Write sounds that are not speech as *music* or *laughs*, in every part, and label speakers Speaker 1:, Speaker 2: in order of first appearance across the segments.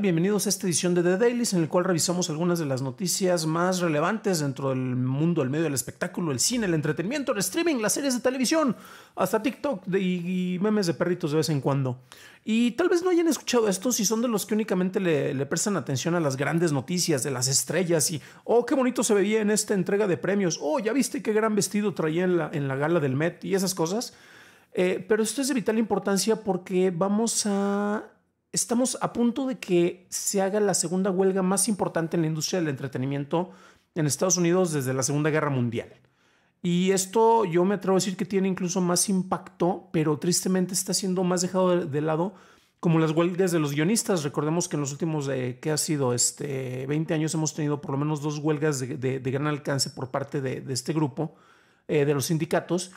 Speaker 1: Bienvenidos a esta edición de The Dailies, en el cual revisamos algunas de las noticias más relevantes dentro del mundo del medio del espectáculo, el cine, el entretenimiento, el streaming, las series de televisión, hasta TikTok y, memes de perritos de vez en cuando. Y tal vez no hayan escuchado esto si son de los que únicamente le, prestan atención a las grandes noticias de las estrellas y, oh, qué bonito se veía en esta entrega de premios, oh, ya viste qué gran vestido traía en la, en la gala del Met y esas cosas. Eh, pero esto es de vital importancia porque vamos a estamos a punto de que se haga la segunda huelga más importante en la industria del entretenimiento en Estados Unidos desde la Segunda Guerra Mundial. Y esto yo me atrevo a decir que tiene incluso más impacto, pero tristemente está siendo más dejado de, lado como las huelgas de los guionistas. Recordemos que en los últimos, eh, ha sido? Este, 20 años hemos tenido por lo menos dos huelgas de, gran alcance por parte de, este grupo, eh, de los sindicatos.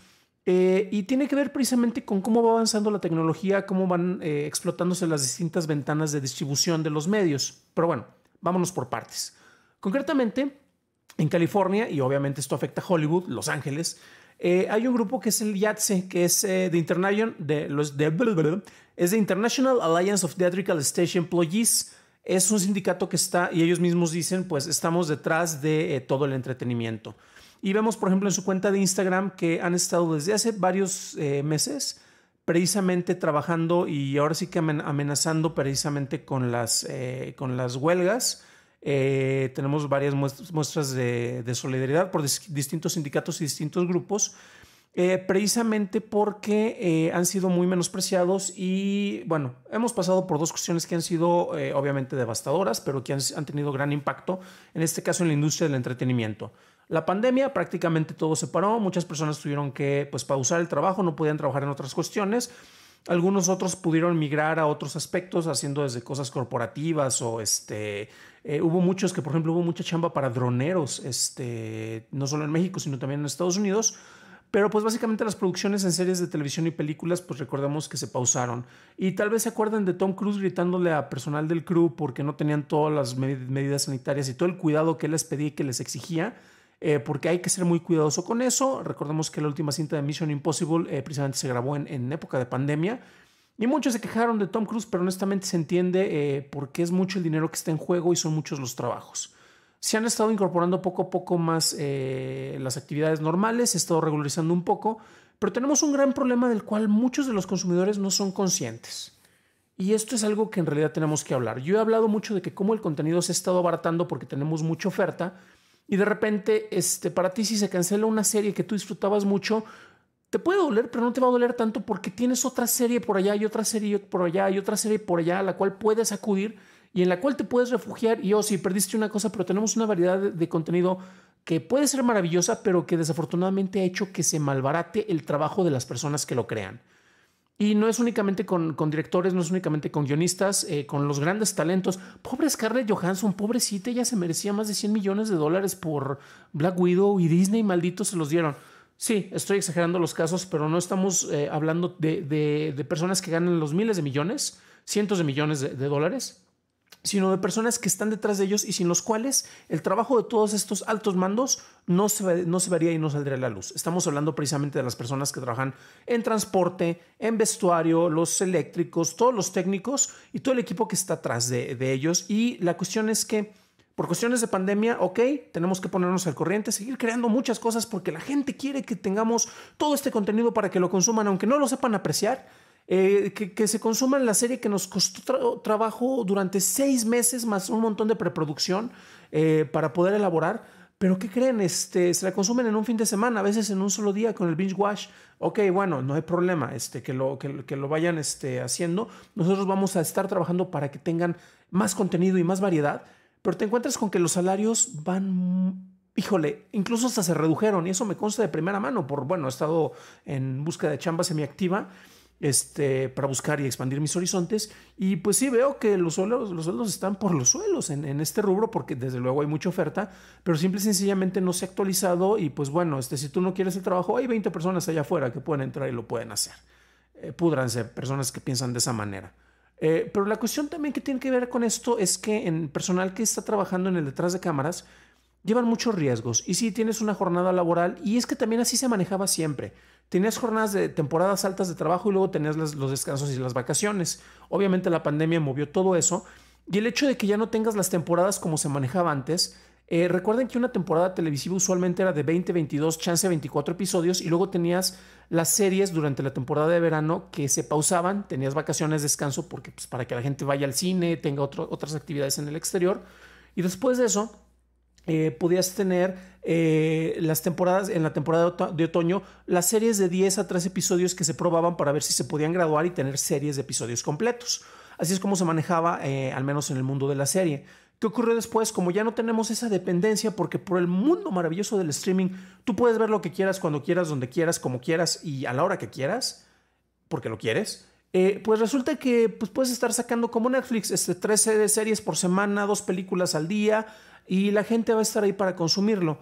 Speaker 1: Eh, y tiene que ver precisamente con cómo va avanzando la tecnología, cómo van eh, explotándose las distintas ventanas de distribución de los medios. Pero bueno, vámonos por partes. Concretamente, en California, y obviamente esto afecta a Hollywood, Los Ángeles, eh, hay un grupo que es el YATSE, que es de, International, *laughs* es de International Alliance of Theatrical Stage Employees. Es un sindicato que está, y ellos mismos dicen, pues estamos detrás de todo el entretenimiento. Y vemos, por ejemplo, en su cuenta de Instagram que han estado desde hace varios eh, meses precisamente trabajando y ahora sí que amenazando precisamente con las, eh, con las huelgas. Eh, tenemos varias muestras de, solidaridad por distintos sindicatos y distintos grupos, precisamente porque han sido muy menospreciados y bueno, hemos pasado por dos cuestiones que han sido obviamente devastadoras, pero que han tenido gran impacto, en este caso en la industria del entretenimiento. La pandemia prácticamente todo se paró, muchas personas tuvieron que pues, pausar el trabajo, no podían trabajar en otras cuestiones. Algunos otros pudieron migrar a otros aspectos, haciendo desde cosas corporativas o este. Eh, hubo muchos que, por ejemplo, hubo mucha chamba para droneros, este, no solo en México, sino también en Estados Unidos. Pero pues básicamente las producciones en series de televisión y películas, pues recordemos que se pausaron. Y tal vez se acuerdan de Tom Cruise gritándole a personal del crew porque no tenían todas las medidas sanitarias y todo el cuidado que él les pedía y que les exigía. Eh, porque hay que ser muy cuidadoso con eso. Recordemos que la última cinta de Mission Impossible eh, precisamente se grabó en, época de pandemia. Y muchos se quejaron de Tom Cruise, pero honestamente se entiende eh, porque es mucho el dinero que está en juego y son muchos los trabajos. Se han estado incorporando poco a poco más las actividades normales, se ha estado regularizando un poco, pero tenemos un gran problema del cual muchos de los consumidores no son conscientes. Y esto es algo que en realidad tenemos que hablar. Yo he hablado mucho de que cómo el contenido se ha estado abaratando porque tenemos mucha oferta, y de repente este, para ti si se cancela una serie que tú disfrutabas mucho, te puede doler, pero no te va a doler tanto porque tienes otra serie por allá y otra serie por allá y otra serie por allá a la cual puedes acudir y en la cual te puedes refugiar. Y oh, si perdiste una cosa, pero tenemos una variedad de contenido que puede ser maravillosa, pero que desafortunadamente ha hecho que se malbarate el trabajo de las personas que lo crean. Y no es únicamente con, directores, no es únicamente con guionistas, eh, con los grandes talentos. Pobre Scarlett Johansson, pobrecita, ella se merecía más de 100 millones de dólares por Black Widow y Disney, maldito, se los dieron. Sí, estoy exagerando los casos, pero no estamos eh, hablando de, de, personas que ganan los miles de millones, cientos de millones de dólares sino de personas que están detrás de ellos y sin los cuales el trabajo de todos estos altos mandos no se, no se vería y no saldría a la luz. Estamos hablando precisamente de las personas que trabajan en transporte, en vestuario, los eléctricos, todos los técnicos y todo el equipo que está atrás de, de ellos. Y la cuestión es que por cuestiones de pandemia, ok, tenemos que ponernos al corriente, seguir creando muchas cosas porque la gente quiere que tengamos todo este contenido para que lo consuman, aunque no lo sepan apreciar eh, que, se consuma en la serie que nos costó trabajo durante seis meses más un montón de preproducción eh, para poder elaborar. Pero ¿qué creen? Este, se la consumen en un fin de semana, a veces en un solo día con el binge watch, Ok, bueno, no hay problema este, que, lo, que, lo vayan este, haciendo. Nosotros vamos a estar trabajando para que tengan más contenido y más variedad. Pero te encuentras con que los salarios van híjole, incluso hasta se redujeron y eso me consta de primera mano por, bueno, he estado en búsqueda de chamba semiactiva este, para buscar y expandir mis horizontes. Y pues sí veo que los los sueldos están por los suelos en, este rubro, porque desde luego hay mucha oferta, pero simple y sencillamente no se ha actualizado. Y pues bueno, este, si tú no quieres el trabajo, hay 20 personas allá afuera que pueden entrar y lo pueden hacer. Eh, pudran ser personas que piensan de esa manera. Eh, pero la cuestión también que tiene que ver con esto es que en personal que está trabajando en el detrás de cámaras, llevan muchos riesgos. Y si tienes una jornada laboral, y es que también así se manejaba siempre tenías jornadas de temporadas altas de trabajo y luego tenías los descansos y las vacaciones. Obviamente la pandemia movió todo eso y el hecho de que ya no tengas las temporadas como se manejaba antes. Eh, recuerden que una temporada televisiva usualmente era de 20, 22, chance 24 episodios y luego tenías las series durante la temporada de verano que se pausaban, tenías vacaciones, descanso, porque pues, para que la gente vaya al cine, tenga otras actividades en el exterior. Y después de eso, eh, podías tener eh, las temporadas, en la temporada de, otoño, las series de 10 a 3 episodios que se probaban para ver si se podían graduar y tener series de episodios completos. Así es como se manejaba, eh, al menos en el mundo de la serie. ¿Qué ocurrió después? Como ya no tenemos esa dependencia, porque por el mundo maravilloso del streaming, tú puedes ver lo que quieras, cuando quieras, donde quieras, como quieras y a la hora que quieras, porque lo quieres. Eh, pues resulta que pues, puedes estar sacando como Netflix este, de series por semana, dos películas al día, y la gente va a estar ahí para consumirlo.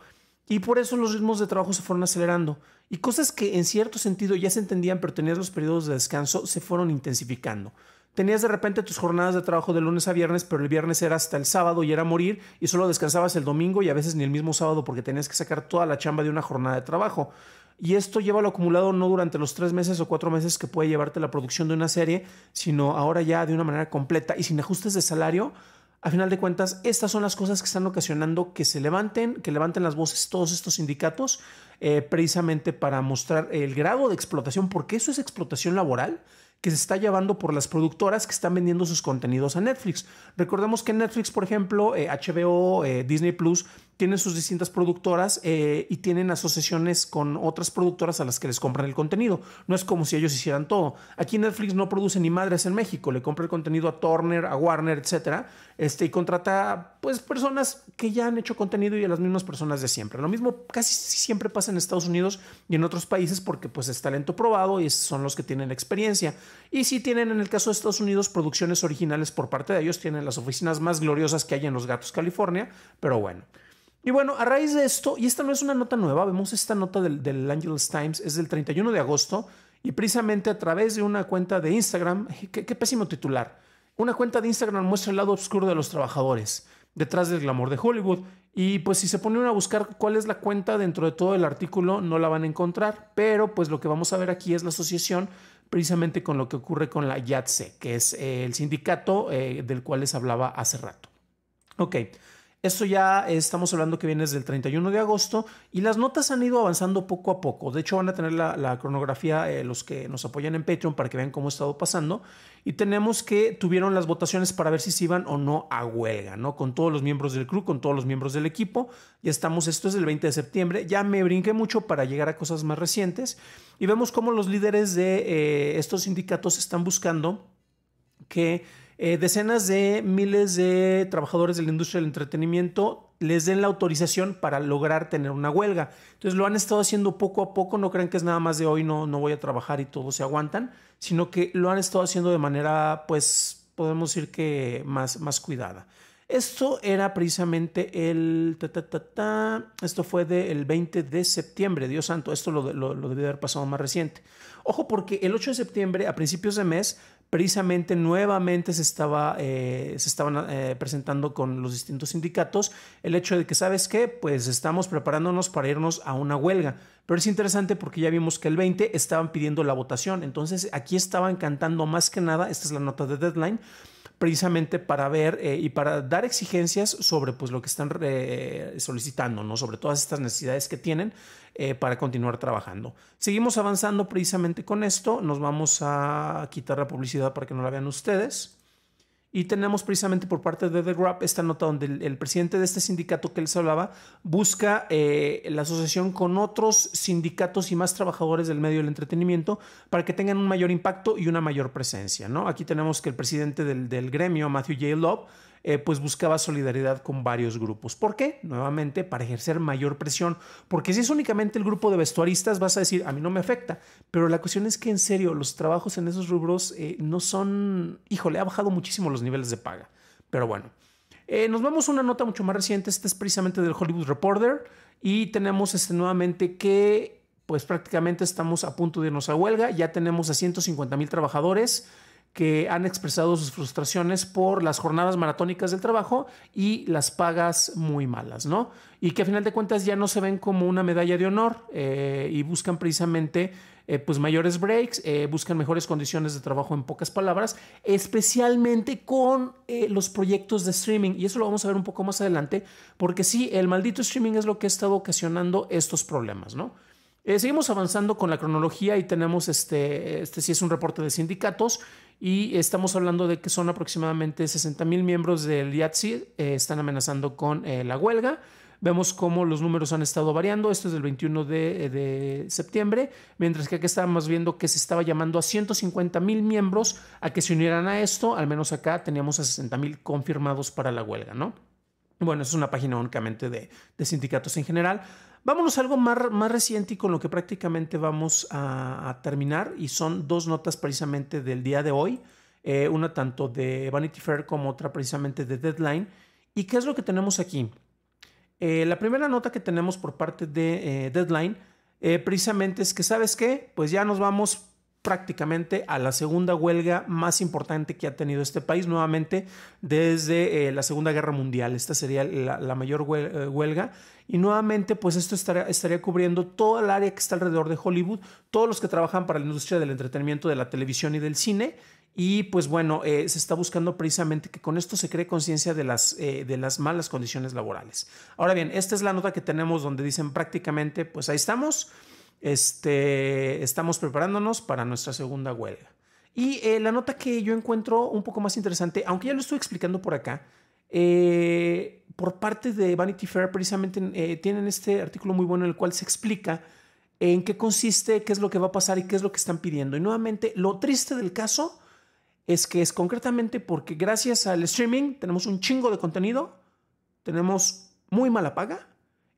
Speaker 1: Y por eso los ritmos de trabajo se fueron acelerando. Y cosas que en cierto sentido ya se entendían, pero tenías los periodos de descanso, se fueron intensificando. Tenías de repente tus jornadas de trabajo de lunes a viernes, pero el viernes era hasta el sábado y era morir y solo descansabas el domingo y a veces ni el mismo sábado porque tenías que sacar toda la chamba de una jornada de trabajo. Y esto lleva lo acumulado no durante los tres meses o cuatro meses que puede llevarte la producción de una serie, sino ahora ya de una manera completa y sin ajustes de salario a final de cuentas, estas son las cosas que están ocasionando que se levanten, que levanten las voces todos estos sindicatos, eh, precisamente para mostrar el grado de explotación, porque eso es explotación laboral que se está llevando por las productoras que están vendiendo sus contenidos a Netflix. Recordemos que Netflix, por ejemplo, HBO, eh, eh, Disney Plus, tienen sus distintas productoras eh, y tienen asociaciones con otras productoras a las que les compran el contenido. No es como si ellos hicieran todo. Aquí Netflix no produce ni madres en México, le compra el contenido a Turner, a Warner, etcétera, este, y contrata pues personas que ya han hecho contenido y a las mismas personas de siempre. Lo mismo casi siempre pasa en Estados Unidos y en otros países porque pues es talento probado y son los que tienen experiencia. Y sí tienen en el caso de Estados Unidos producciones originales por parte de ellos, tienen las oficinas más gloriosas que hay en Los Gatos, California, pero bueno. Y bueno, a raíz de esto, y esta no es una nota nueva, vemos esta nota del, del Angeles Times, es del 31 de agosto, y precisamente a través de una cuenta de Instagram, qué, pésimo titular, una cuenta de Instagram muestra el lado oscuro de los trabajadores, detrás del glamour de Hollywood, y pues si se ponen a buscar cuál es la cuenta dentro de todo el artículo, no la van a encontrar, pero pues lo que vamos a ver aquí es la asociación precisamente con lo que ocurre con la YATSE, que es el sindicato eh, del cual les hablaba hace rato. Ok. Esto ya estamos hablando que viene desde el 31 de agosto y las notas han ido avanzando poco a poco. De hecho, van a tener la, cronografía eh, los que nos apoyan en Patreon para que vean cómo ha estado pasando. Y tenemos que tuvieron las votaciones para ver si se iban o no a huelga, ¿no? Con todos los miembros del club, con todos los miembros del equipo. Ya estamos, esto es el 20 de septiembre. Ya me brinqué mucho para llegar a cosas más recientes. Y vemos cómo los líderes de eh, estos sindicatos están buscando que eh, decenas de miles de trabajadores de la industria del entretenimiento les den la autorización para lograr tener una huelga. Entonces lo han estado haciendo poco a poco, no crean que es nada más de hoy no, no voy a trabajar y todos se aguantan, sino que lo han estado haciendo de manera, pues podemos decir que más, más cuidada. Esto era precisamente el... esto fue del 20 de septiembre, Dios santo, esto lo, lo, lo haber pasado más reciente. Ojo porque el 8 de septiembre, a principios de mes, precisamente nuevamente se, estaba, eh, se estaban eh, presentando con los distintos sindicatos el hecho de que, ¿sabes qué? Pues estamos preparándonos para irnos a una huelga. Pero es interesante porque ya vimos que el 20 estaban pidiendo la votación. Entonces aquí estaban cantando más que nada, esta es la nota de Deadline, precisamente para ver eh, y para dar exigencias sobre pues, lo que están eh, solicitando, ¿no? sobre todas estas necesidades que tienen eh, para continuar trabajando. Seguimos avanzando precisamente con esto. Nos vamos a quitar la publicidad para que no la vean ustedes. Y tenemos precisamente por parte de The Grab esta nota donde el, presidente de este sindicato que les hablaba busca eh, la asociación con otros sindicatos y más trabajadores del medio del entretenimiento para que tengan un mayor impacto y una mayor presencia. ¿no? Aquí tenemos que el presidente del, del gremio, Matthew J. Love, eh, pues buscaba solidaridad con varios grupos. ¿Por qué? Nuevamente, para ejercer mayor presión, porque si es únicamente el grupo de vestuaristas, vas a decir, a mí no me afecta, pero la cuestión es que en serio, los trabajos en esos rubros eh, no son, híjole, ha bajado muchísimo los niveles de paga, pero bueno. Eh, nos vamos a una nota mucho más reciente, esta es precisamente del Hollywood Reporter y tenemos este, nuevamente que pues prácticamente estamos a punto de irnos a huelga, ya tenemos a 150 mil trabajadores que han expresado sus frustraciones por las jornadas maratónicas del trabajo y las pagas muy malas, ¿no? Y que a final de cuentas ya no se ven como una medalla de honor eh, y buscan precisamente eh, pues mayores breaks, eh, buscan mejores condiciones de trabajo en pocas palabras, especialmente con los proyectos de streaming. Y eso lo vamos a ver un poco más adelante, porque sí, el maldito streaming es lo que ha estado ocasionando estos problemas, ¿no? seguimos avanzando con la cronología y tenemos este, este sí es un reporte de sindicatos y estamos hablando de que son aproximadamente 60 mil miembros del IATSI eh, están amenazando con eh, la huelga. Vemos cómo los números han estado variando. Esto es del 21 eh, de, septiembre, mientras que aquí estábamos viendo que se estaba llamando a 150 mil miembros a que se unieran a esto. Al menos acá teníamos a 60 mil confirmados para la huelga, ¿no? Bueno, es una página únicamente de, de sindicatos en general. Vámonos a algo más, más reciente y con lo que prácticamente vamos a, terminar y son dos notas precisamente del día de hoy, eh, una tanto de Vanity Fair como otra precisamente de Deadline. ¿Y qué es lo que tenemos aquí? Eh, la primera nota que tenemos por parte de eh, Deadline precisamente es que, ¿sabes qué? Pues ya nos vamos prácticamente a la segunda huelga más importante que ha tenido este país, nuevamente desde eh, la Segunda Guerra Mundial. Esta sería la, mayor eh, huelga. Y nuevamente, pues esto estaría, cubriendo toda el área que está alrededor de Hollywood, todos los que trabajan para la industria del entretenimiento, de la televisión y del cine. Y pues bueno, eh, se está buscando precisamente que con esto se cree conciencia de, de las malas condiciones laborales. Ahora bien, esta es la nota que tenemos donde dicen prácticamente, pues ahí estamos. Este, estamos preparándonos para nuestra segunda huelga. Y eh, la nota que yo encuentro un poco más interesante, aunque ya lo estoy explicando por acá, eh, por parte de Vanity Fair precisamente eh, tienen este artículo muy bueno en el cual se explica en qué consiste, qué es lo que va a pasar y qué es lo que están pidiendo. Y nuevamente, lo triste del caso es que es concretamente porque gracias al streaming tenemos un chingo de contenido, tenemos muy mala paga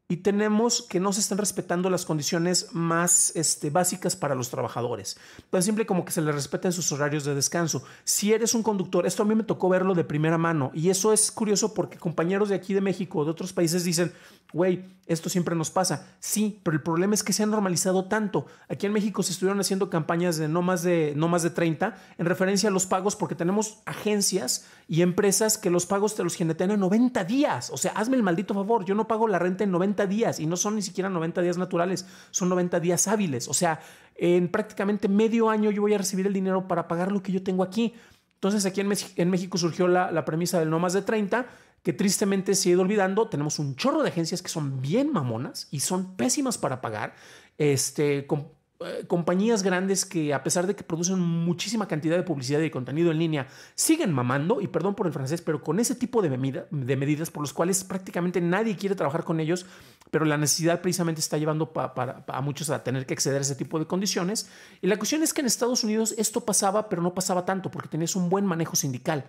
Speaker 1: y tenemos que no se están respetando las condiciones más este, básicas para los trabajadores. Tan simple como que se les respeten sus horarios de descanso. Si eres un conductor, esto a mí me tocó verlo de primera mano y eso es curioso porque compañeros de aquí de México, o de otros países dicen, güey, esto siempre nos pasa. Sí, pero el problema es que se han normalizado tanto. Aquí en México se estuvieron haciendo campañas de no más de, no más de 30 en referencia a los pagos porque tenemos agencias y empresas que los pagos te los genetan en 90 días. O sea, hazme el maldito favor, yo no pago la renta en 90 días y no son ni siquiera 90 días naturales, son 90 días hábiles. O sea, en prácticamente medio año yo voy a recibir el dinero para pagar lo que yo tengo aquí. Entonces aquí en, en México surgió la, la premisa del no más de 30, que tristemente se ha ido olvidando. Tenemos un chorro de agencias que son bien mamonas y son pésimas para pagar. Este, con eh, compañías grandes que a pesar de que producen muchísima cantidad de publicidad y contenido en línea, siguen mamando, y perdón por el francés, pero con ese tipo de, medidas por los cuales prácticamente nadie quiere trabajar con ellos, pero la necesidad precisamente está llevando para a muchos a tener que acceder a ese tipo de condiciones. Y la cuestión es que en Estados Unidos esto pasaba, pero no pasaba tanto porque tenías un buen manejo sindical.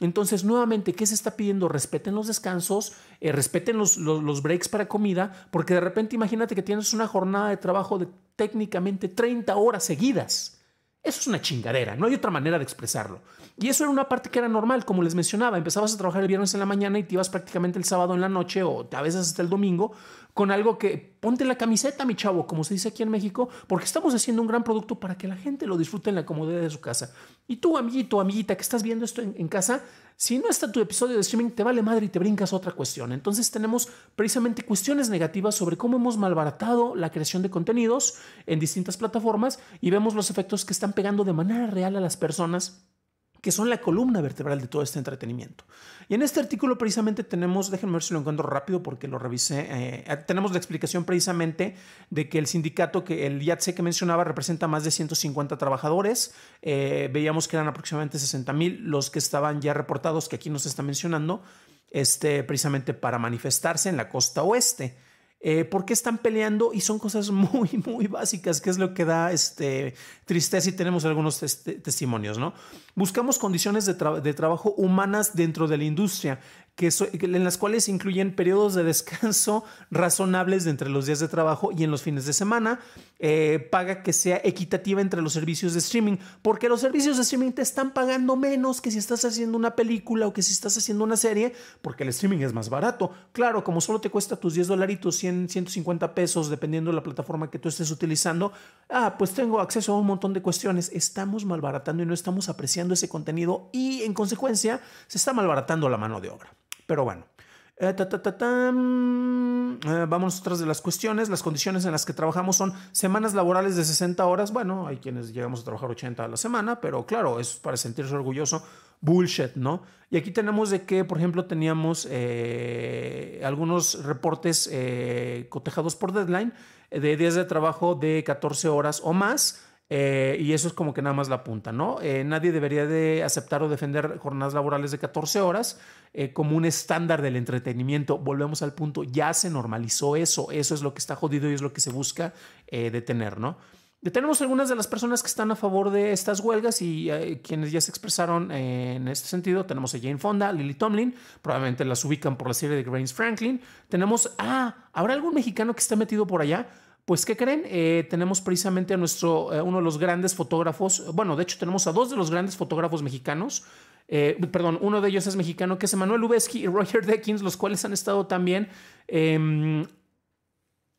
Speaker 1: Entonces, nuevamente, ¿qué se está pidiendo? Respeten los descansos, eh, respeten los, los, los, breaks para comida, porque de repente imagínate que tienes una jornada de trabajo de técnicamente 30 horas seguidas. Eso es una chingadera, no hay otra manera de expresarlo. Y eso era una parte que era normal, como les mencionaba, empezabas a trabajar el viernes en la mañana y te ibas prácticamente el sábado en la noche o a veces hasta el domingo con algo que ponte la camiseta, mi chavo, como se dice aquí en México, porque estamos haciendo un gran producto para que la gente lo disfrute en la comodidad de su casa. Y tú, amiguito, amiguita, que estás viendo esto en, en casa, si no está tu episodio de streaming, te vale madre y te brincas otra cuestión. Entonces tenemos precisamente cuestiones negativas sobre cómo hemos malbaratado la creación de contenidos en distintas plataformas y vemos los efectos que están pegando de manera real a las personas que son la columna vertebral de todo este entretenimiento. Y en este artículo precisamente tenemos, déjenme ver si lo encuentro rápido porque lo revisé, eh, eh, tenemos la explicación precisamente de que el sindicato, que el IATSE que mencionaba, representa más de 150 trabajadores, eh, veíamos que eran aproximadamente 60 mil los que estaban ya reportados, que aquí nos está mencionando, este, precisamente para manifestarse en la costa oeste. Eh, por qué están peleando y son cosas *laughs* muy, muy básicas, que es lo que da este, tristeza y tenemos algunos testimonios, ¿no? Buscamos condiciones de trabajo humanas dentro de la industria que en las cuales incluyen periodos de descanso *laughs* razonables entre los días de trabajo y en los fines de semana, eh, paga que sea equitativa entre los servicios de streaming, porque los servicios de streaming te están pagando menos que si estás haciendo una película o que si estás haciendo una serie, porque el streaming es más barato. Claro, como solo te cuesta tus 10 dolaritos, 100, 150 pesos, dependiendo de la plataforma que tú estés utilizando, ah, pues tengo acceso a un montón de cuestiones. Estamos malbaratando y no estamos apreciando ese contenido y en consecuencia se está malbaratando la mano de obra. Pero bueno. vamos eh, eh, a otras de las cuestiones. Las condiciones en las que trabajamos son semanas laborales de 60 horas. Bueno, hay quienes llegamos a trabajar 80 a la semana, pero claro, es para sentirse orgulloso. Bullshit, ¿no? Y aquí tenemos de que, por ejemplo, teníamos eh, algunos reportes cotejados por deadline de días de trabajo de 14 horas o más eh, y eso es como que nada más la punta, ¿no? Eh, nadie debería de aceptar o defender jornadas laborales de 14 horas eh, como un estándar del entretenimiento. Volvemos al punto, ya se normalizó eso, eso es lo que está jodido y es lo que se busca detener, ¿no? tenemos algunas de las personas que están a favor de estas huelgas y quienes ya se expresaron en este sentido. Tenemos a Jane Fonda, Lily Tomlin, probablemente las ubican por la serie de Grace Franklin. Tenemos, ah, ¿habrá algún mexicano que está metido por allá? Pues, ¿qué creen? Eh, tenemos precisamente a nuestro, eh, uno de los grandes fotógrafos, bueno, de hecho tenemos a dos de los grandes fotógrafos mexicanos, eh, perdón, uno de ellos es mexicano, que es Emanuel Uveski y Roger Deakins, los cuales han estado también em,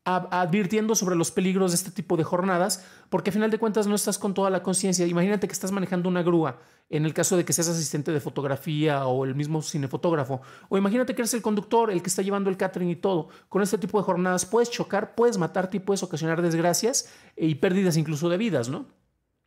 Speaker 1: advirtiendo sobre los peligros de este tipo de jornadas, porque a final de cuentas no estás con toda la conciencia. Imagínate que estás manejando una grúa, en el caso de que seas asistente de fotografía o el mismo cinefotógrafo, o imagínate que eres el conductor, el que está llevando el catering y todo. Con este tipo de jornadas puedes chocar, puedes matarte y puedes ocasionar desgracias eh, y pérdidas incluso de vidas, ¿no?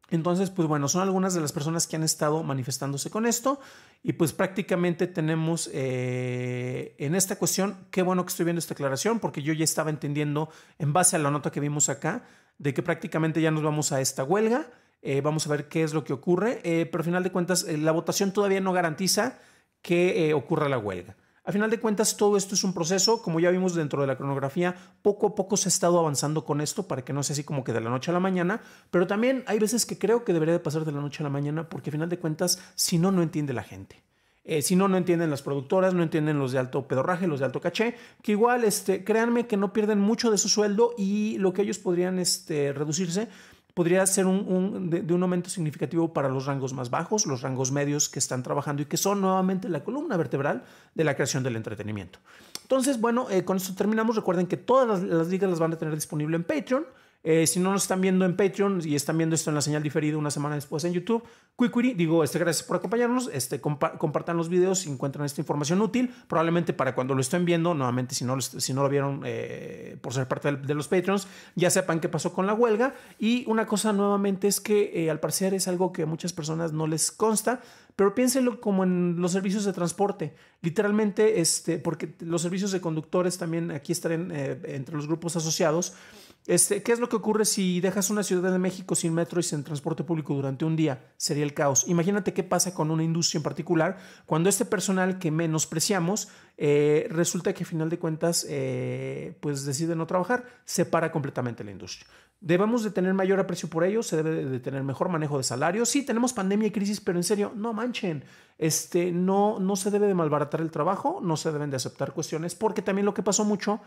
Speaker 1: Entonces, pues bueno, son algunas de las personas que han estado manifestándose con esto y pues prácticamente tenemos eh, en esta cuestión, qué bueno que estoy viendo esta aclaración porque yo ya estaba entendiendo en base a la nota que vimos acá de que prácticamente ya nos vamos a esta huelga, eh, vamos a ver qué es lo que ocurre, eh, pero al final de cuentas la votación todavía no garantiza que ocurra la huelga. A final de cuentas, todo esto es un proceso, como ya vimos dentro de la cronografía, poco a poco se ha estado avanzando con esto para que no sea así como que de la noche a la mañana, pero también hay veces que creo que debería de pasar de la noche a la mañana porque a final de cuentas, si no, no entiende la gente. Eh, si no, no entienden las productoras, no entienden los de alto pedorraje, los de alto caché, que igual, este, créanme que no pierden mucho de su sueldo y lo que ellos podrían este, reducirse podría ser un, de, un aumento significativo para los rangos más bajos, los rangos medios que están trabajando y que son nuevamente la columna vertebral de la creación del entretenimiento. Entonces, bueno, eh, con esto terminamos. Recuerden que todas las, las ligas las van a tener disponible en Patreon. Eh, si no nos están viendo en Patreon y están viendo esto en la señal diferida una semana después en YouTube, query, digo, este, gracias por acompañarnos, este, compartan los videos si encuentran esta información útil, probablemente para cuando lo estén viendo, nuevamente si no, si no lo vieron eh, por ser parte de los Patreons, ya sepan qué pasó con la huelga. Y una cosa nuevamente es que eh, al parecer es algo que a muchas personas no les consta, pero piénsenlo como en los servicios de transporte. Literalmente, este, porque los servicios de conductores también aquí están entre los grupos asociados. Este, ¿Qué es lo que ocurre si dejas una ciudad de México sin metro y sin transporte público durante un día? Sería el caos. Imagínate qué pasa con una industria en particular cuando este personal que menospreciamos eh, resulta que a final de cuentas eh, pues decide no trabajar, se para completamente la industria. Debemos de tener mayor aprecio por ellos, se debe de tener mejor manejo de salarios. Sí, tenemos pandemia y crisis, pero en serio, no manchen. Este, no, no se debe de malbaratar el trabajo, no se deben de aceptar cuestiones, porque también lo que pasó mucho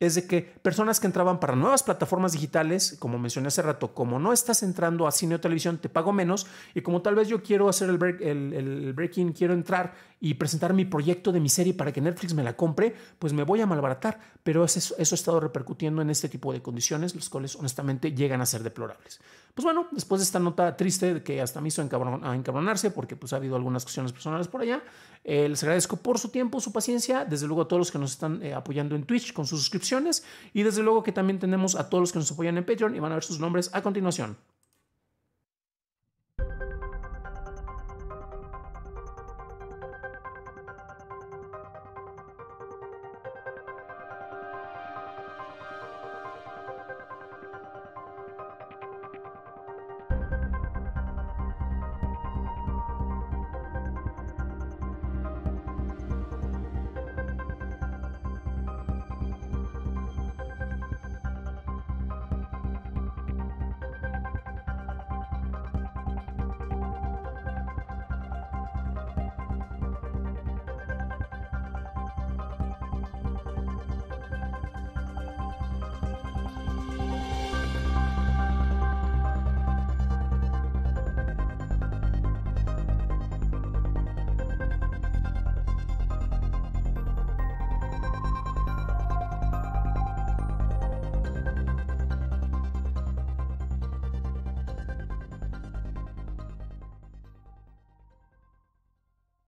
Speaker 1: es de que personas que entraban para nuevas plataformas digitales, como mencioné hace rato, como no estás entrando a cine o televisión, te pago menos y como tal vez yo quiero hacer el, break, el, quiero entrar y presentar mi proyecto de mi serie para que Netflix me la compre, pues me voy a malbaratar. Pero eso, eso ha estado repercutiendo en este tipo de condiciones, las cuales honestamente llegan a ser deplorables. Pues bueno, después de esta nota triste que hasta me hizo encabronarse porque pues ha habido algunas cuestiones personales por allá, eh, les agradezco por su tiempo, su paciencia, desde luego a todos los que nos están eh, apoyando en Twitch con sus suscripciones y desde luego que también tenemos a todos los que nos apoyan en Patreon y van a ver sus nombres a continuación.